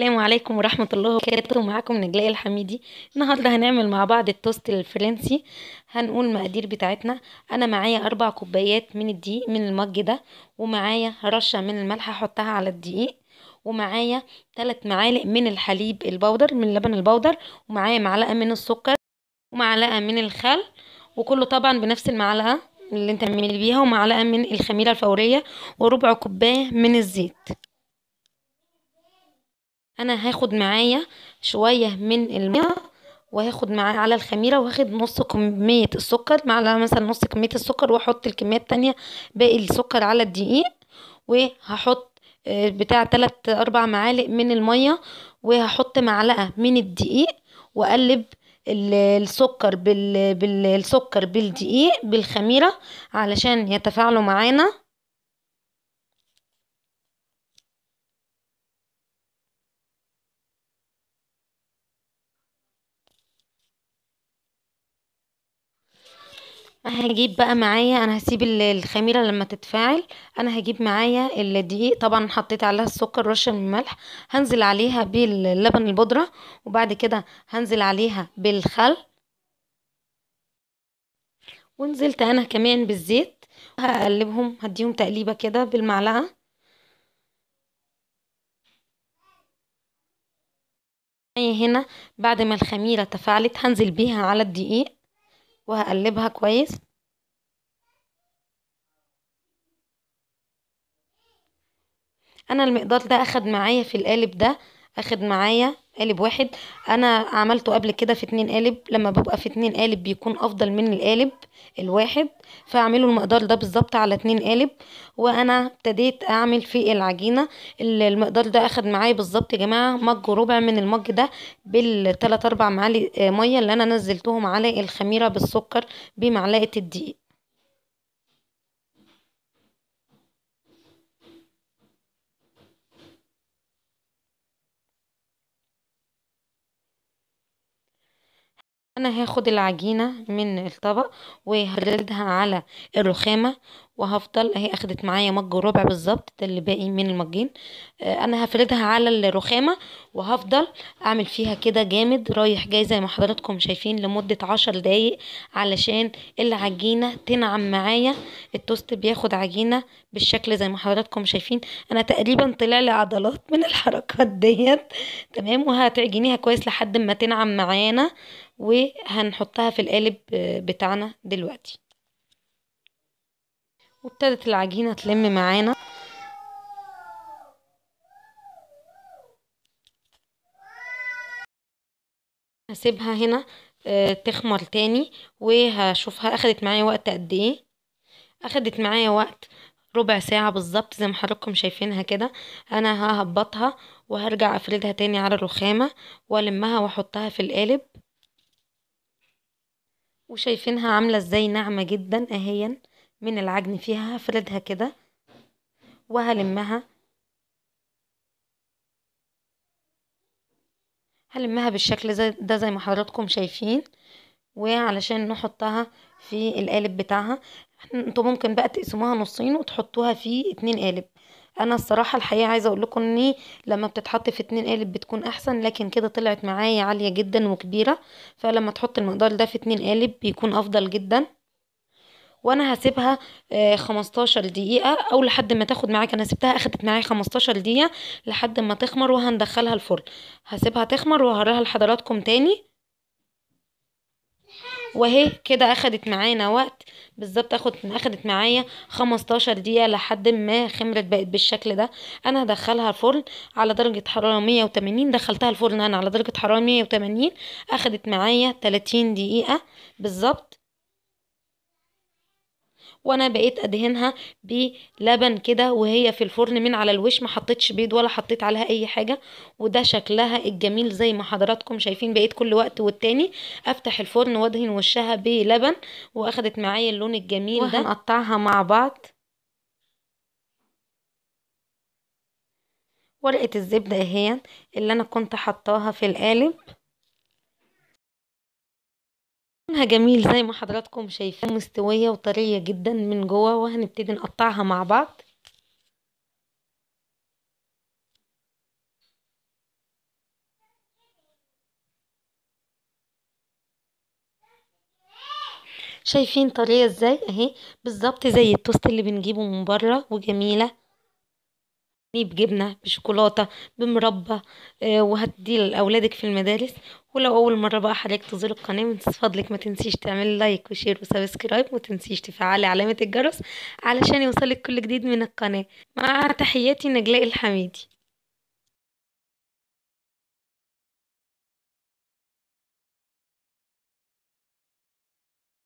السلام عليكم ورحمة الله وبركاته معكم نجلاء الحميدي النهاردة هنعمل مع بعض التوست الفرنسي هنقول المقادير بتاعتنا أنا معايا أربع كوبايات من الدقيق من المج ده ومعايا رشة من الملح أحطها على الدقيق ومعايا ثلاث معالق من الحليب البودر من اللبن البودر ومعايا معلقة من السكر ومعلقة من الخل وكله طبعا بنفس المعلقة اللي انت تعملي بيها ومعلقة من الخميرة الفورية وربع كوباية من الزيت انا هاخد معايا شوية من المية وهاخد معايا على الخميرة وهاخد نص كمية السكر معلقة مثلا نص كمية السكر واحط الكمية التانية باقي السكر على الدقيق وهحط آه، بتاع تلات اربع معالق من المية وهحط معلقة من الدقيق واقلب السكر بالسكر بالدقيق بالخميرة علشان يتفاعلوا معانا هجيب بقى معايا انا هسيب الخميره لما تتفاعل انا هجيب معايا الدقيق طبعا حطيت عليها السكر رشه من الملح هنزل عليها باللبن البودره وبعد كده هنزل عليها بالخل ونزلت انا كمان بالزيت هقلبهم هديهم تقليبه كده بالمعلقه هنا بعد ما الخميره تفاعلت هنزل بيها على الدقيق وهقلبها كويس انا المقدار ده اخد معايا في القالب ده اخد معايا قالب واحد انا عملته قبل كده في اتنين قالب لما ببقى في اتنين قالب بيكون افضل من القالب الواحد فاعمله المقدار ده بالظبط على اتنين قالب وانا ابتديت اعمل في العجينة المقدار ده اخد معايا بالظبط يا جماعة مج وربع من المج ده بالتلات اربع معالي آه، مية اللي انا نزلتهم على الخميرة بالسكر بمعلقة الدقيق انا هاخد العجينة من الطبق وهردها على الرخامة وهفضل اهي اخدت معايا مج وربع بالظبط ده اللي باقي من المجين آه، انا هفردها على الرخامه وهفضل اعمل فيها كده جامد رايح جاي زي ما حضراتكم شايفين لمده عشر دقايق علشان العجينه تنعم معايا التوست بياخد عجينه بالشكل زي ما حضراتكم شايفين انا تقريبا طلع لي عضلات من الحركات ديت تمام وهتعجنيها كويس لحد ما تنعم معانا وهنحطها في القالب آه، بتاعنا دلوقتي وابتدت العجينة تلم معانا هسيبها هنا آه، تخمر تاني وهشوفها اخدت معايا وقت قد ايه اخدت معايا وقت ربع ساعة بالظبط زي ما حضراتكم شايفينها كده انا ههبطها وهرجع افردها تاني على الرخامة والمها واحطها في القالب وشايفينها عاملة ازاي ناعمة جدا اهيا من العجن فيها هفردها كده وهلمها هلمها بالشكل زي ده زي ما حضراتكم شايفين وعلشان نحطها في القالب بتاعها انتوا ممكن بقى تقسموها نصين وتحطوها في اتنين قالب انا الصراحه الحقيقه عايزه اقول لكم ان لما بتتحط في اتنين قالب بتكون احسن لكن كده طلعت معايا عاليه جدا وكبيره فلما تحط المقدار ده في اتنين قالب بيكون افضل جدا وانا هسيبها آه، خمستاشر دقيقة او لحد ما تاخد معاك انا سبتها اخدت معايا خمستاشر دقيقة لحد ما تخمر وهندخلها الفرن هسيبها تخمر وهوريها لحضراتكم تاني وهي كده اخدت معانا وقت بالظبط اخد اخدت معايا 15 دقيقه لحد ما خمرت بقت بالشكل ده انا هدخلها الفرن على درجه حراره 180 دخلتها الفرن انا على درجه حراره 180 اخدت معايا 30 دقيقه بالظبط وانا بقيت ادهنها بلبن كده وهي في الفرن من على الوش ما حطيتش بيض ولا حطيت عليها اي حاجه وده شكلها الجميل زي ما حضراتكم شايفين بقيت كل وقت والتاني افتح الفرن وادهن وشها بلبن واخدت معايا اللون الجميل ده هنقطعها مع بعض ورقه الزبده اهي اللي انا كنت حطاها في القالب لونها جميل زي ما حضراتكم شايفين مستوية وطرية جدا من جوه وهنبتدي نقطعها مع بعض شايفين طرية ازاي اهي بالظبط زي التوست اللي بنجيبه من بره وجميلة ليه بجبنة بشوكولاتة بمربى آه، وهتدي لأولادك في المدارس ولو أول مرة بقى حضرتك تزور القناة من فضلك ما تنسيش تعملي لايك وشير وسبسكرايب وما تنسيش تفعلي علامة الجرس علشان يوصلك كل جديد من القناة مع تحياتي نجلاء الحميدي